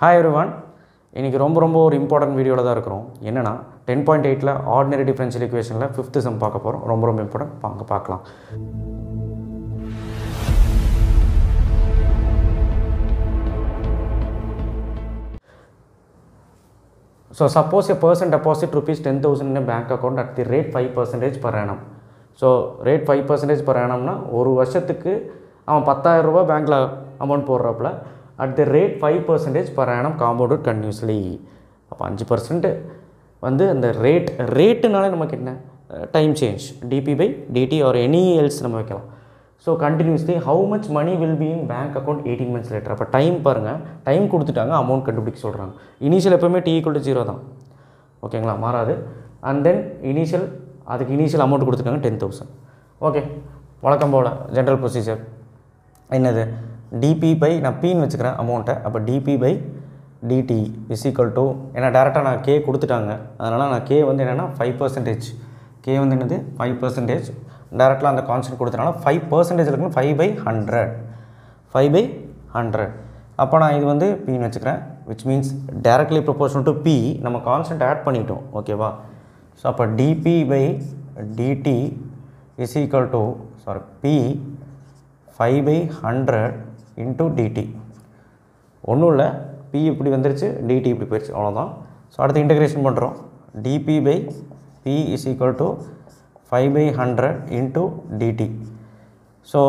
hi everyone இன்றைக்கி ரொம்ப ரொம்ப ஒரு இம்பார்ட்டன்ட் வீடியோவில் தான் இருக்கிறோம் என்னென்னா டென் பாயிண்ட் எயிட்டில் ஆர்டினரி டிஃப்ரென்ஷியல் இக்குவேஷனில் ஃபிஃப்த்து செம் பார்க்க போகிறோம் ரொம்ப ரொம்ப இம்பார்ட்டன்ட் பார்க்க பார்க்கலாம் so suppose a person deposit rupees ten thousand bank account at the rate five percentage per annum so rate five percentage per ஆனம்னா ஒரு வருஷத்துக்கு அவன் பத்தாயிரம் ரூபா பேங்க்கில் அமௌண்ட் போடுறப்பல at the rate five percentage per annum compounded continuously அப்போ அஞ்சு பர்சன்ட் வந்து அந்த ரேட் ரேட்டுனாலே நமக்கு என்ன time change DP by dt or any else நம்ம வைக்கலாம் so continuously how much money will be in bank account eighteen months later அப்போ டைம் பாருங்கள் டைம் கொடுத்துட்டாங்க அமௌண்ட் கண்டுபிடிக்க சொல்கிறாங்க இனிஷியல் எப்போவுமே டி ஈக்குவல் ஜீரோ தான் ஓகேங்களா மாறாது அண்ட் தென் இனிஷியல் அதுக்கு இனிஷியல் அமௌண்ட் கொடுத்துட்டாங்க டென் தௌசண்ட் ஓகே வழக்கம் போல் ஜென்ரல் ப்ரொசீஜர் என்னது டிபி பை நான் பின் வச்சுக்கிறேன் அமௌண்ட்டை அப்போ dp by dt is equal to ஏன்னா டேரெக்டாக நான் கே கொடுத்துட்டாங்க அதனால் நான் கே வந்து என்னென்னா ஃபைவ் k கே வந்து என்னது ஃபைவ் பர்சன்டேஜ் அந்த constant குடுத்துனால் 5% percentage 5 by by hundred five by hundred அப்போ நான் இது வந்து பின்னு வச்சுக்கிறேன் which means directly proportional to p நம்ம constant ஆட் பண்ணிட்டோம் ஓகேவா ஸோ அப்போ dp by dt is equal to sorry p five by hundred into dt ஒன்றும் இல்லை பி இப்படி வந்துருச்சு டிடி இப்படி போயிடுச்சு அவ்வளோதான் ஸோ அடுத்து இன்டகிரேஷன் பண்ணுறோம் dp by p is equal to five by hundred into dt so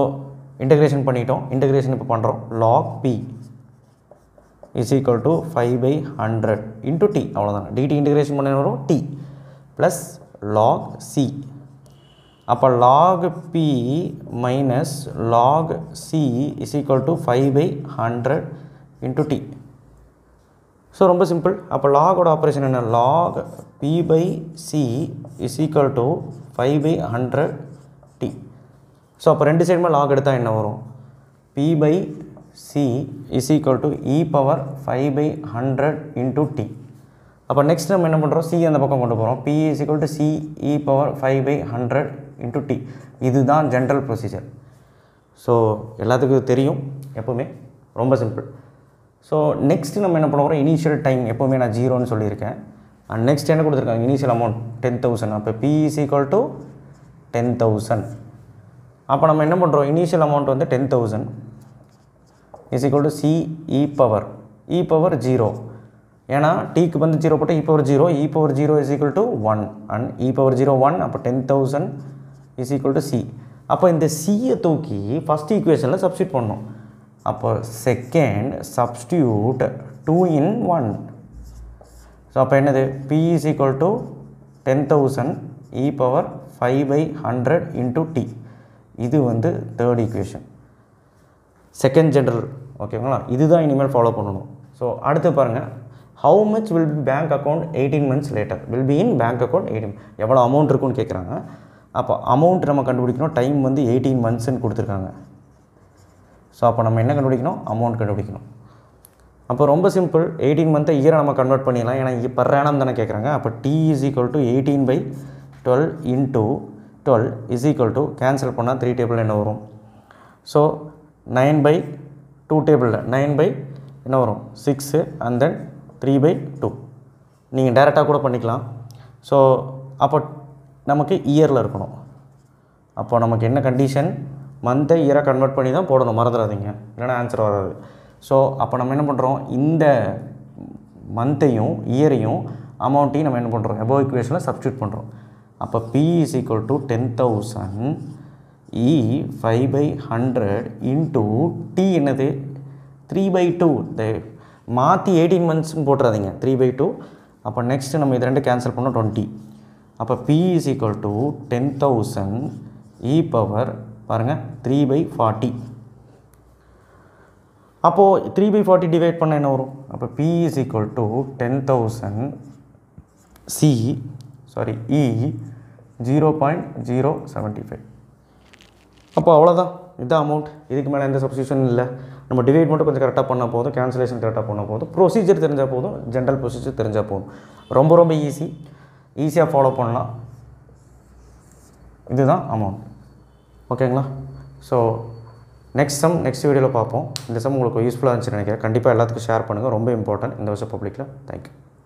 integration பண்ணிட்டோம் இன்டகிரேஷன் இப்போ பண்ணுறோம் log p is equal to five by hundred into t அவ்வளோதான் டிடி இன்டகிரேஷன் பண்ண வரும் டி ப்ளஸ் லாக் சி அப்போ log p minus log c is equal to five by hundred into t so ரொம்ப simple அப்போ லாகோட operation என்ன log p by c is equal to five by hundred t so அப்போ ரெண்டு சைடுமே log எடுத்தால் என்ன வரும் p by c is equal to e power five by hundred into t அப்போ நெக்ஸ்ட் நம்ம என்ன பண்ணுறோம் சி அந்த பக்கம் கொண்டு போகிறோம் p is equal to c e power five by hundred into t இதுதான் ஜென்ரல் ப்ரொசீஜர் ஸோ எல்லாத்துக்கும் தெரியும் எப்போவுமே ரொம்ப சிம்பிள் ஸோ நெக்ஸ்ட்டு நம்ம என்ன பண்ண இனிஷியல் டைம் எப்போவுமே நான் ஜீரோன்னு சொல்லியிருக்கேன் அண்ட் நெக்ஸ்ட் என்ன கொடுத்துருக்காங்க இனிஷியல் அமௌண்ட் டென் தௌசண்ட் அப்போ p is equal to ten thousand அப்போ நம்ம என்ன பண்ணுறோம் இனிஷியல் அமௌண்ட் வந்து ten thousand is equal to c e power e power zero ஏன்னா டீக்கு வந்து ஜீரோ போட்டு e power zero e power zero is equal to one and e power zero one அப்போ ten thousand is equal to c அப்போ இந்த சியை தூக்கி first ஈக்குவேஷனில் சப்ஸ்டியூட் பண்ணோம் அப்போ second substitute two in one so அப்போ என்னது p is equal to ten thousand e power five by hundred into t இது வந்து தேர்ட் ஈக்குவேஷன் செகண்ட் ஜென்ரல் ஓகேங்களா இதுதான் இனிமேல் ஃபாலோ பண்ணணும் ஸோ அடுத்து பாருங்கள் how much will be bank account eighteen months later will be in bank account eighteen எவ்வளோ amount இருக்குன்னு கேட்குறாங்க அப்போ அமௌண்ட் நம்ம கண்டுபிடிக்கணும் டைம் வந்து எயிட்டீன் மந்த்ஸ்ன்னு கொடுத்துருக்காங்க ஸோ அப்போ நம்ம என்ன கண்டுபிடிக்கணும் அமௌண்ட் கண்டுபிடிக்கணும் அப்போ ரொம்ப சிம்பிள் எயிட்டீன் மந்த்தை இயரை நம்ம கன்வெர்ட் பண்ணிடலாம் ஏன்னா இங்கே ரேனம் தானே கேட்குறாங்க அப்போ t is equal to eighteen by twelve into twelve is equal to cancel பண்ணால் த்ரீ டேபிள் என்ன வரும் ஸோ நைன் பை டூ டேபிளில் நைன் பை என்ன வரும் six and then three by two நீங்கள் டேரெக்டாக கூட பண்ணிக்கலாம் ஸோ அப்போ நமக்கு இயரில் இருக்கணும் அப்போ நமக்கு என்ன கண்டிஷன் மந்த்தை இயரை கன்வெர்ட் பண்ணி தான் போடணும் மறந்துடாதீங்க இல்லைன்னா ஆன்சர் வராது ஸோ அப்போ நம்ம என்ன பண்ணுறோம் இந்த மந்த்தையும் இயரையும் அமௌண்ட்டையும் நம்ம என்ன பண்ணுறோம் எபோ இக்குவேஷனில் சப்ஸ்டியூட் பண்ணுறோம் அப்போ p is equal to ten thousand e five by hundred into t என்னது த்ரீ பை டூ இந்த மாற்றி எயிட்டீன் மந்த்ஸ்னு போட்டுறாதீங்க த்ரீ பை டூ அப்போ நெக்ஸ்ட்டு நம்ம இது ரெண்டு கேன்சல் பண்ணோம் டுவெண்ட்டி E அப்போ p is equal to ten thousand e power பாருங்கள் த்ரீ பை ஃபார்ட்டி அப்போது த்ரீ பை ஃபார்ட்டி டிவைட் பண்ண என்ன வரும் அப்போ p is equal to ten thousand c sorry e zero point zero seventy five அப்போ அவ்வளோதான் இதுதான் அமௌண்ட் இதுக்கு மேலே எந்த சப்ஸ்டியூஷன் இல்லை நம்ம டிவைட் மட்டும் கொஞ்சம் கரெக்டாக பண்ணால் போதும் கேன்சலேஷன் கரெக்டாக பண்ண போதும் ப்ரொசீஜர் தெரிஞ்சால் போதும் ஜென்ரல் ப்ரொசீஜர் தெரிஞ்சால் போதும் ரொம்ப ரொம்ப ஈஸி ஈஸியாக ஃபாலோ பண்ணலாம் இதுதான் அமௌண்ட் ஓகேங்களா ஸோ நெக்ஸ்ட் சம் நெக்ஸ்ட் வீடியோவில் பார்ப்போம் இந்த சம் உங்களுக்கு யூஸ்ஃபுல்லாக இருந்துச்சு நினைக்கிறேன் கண்டிப்பாக எல்லாத்துக்கும் ஷேர் பண்ணுங்கள் ரொம்ப இம்பார்ட்டன்ட் இந்த வருஷம் பப்ளிக்கில் தேங்க்யூ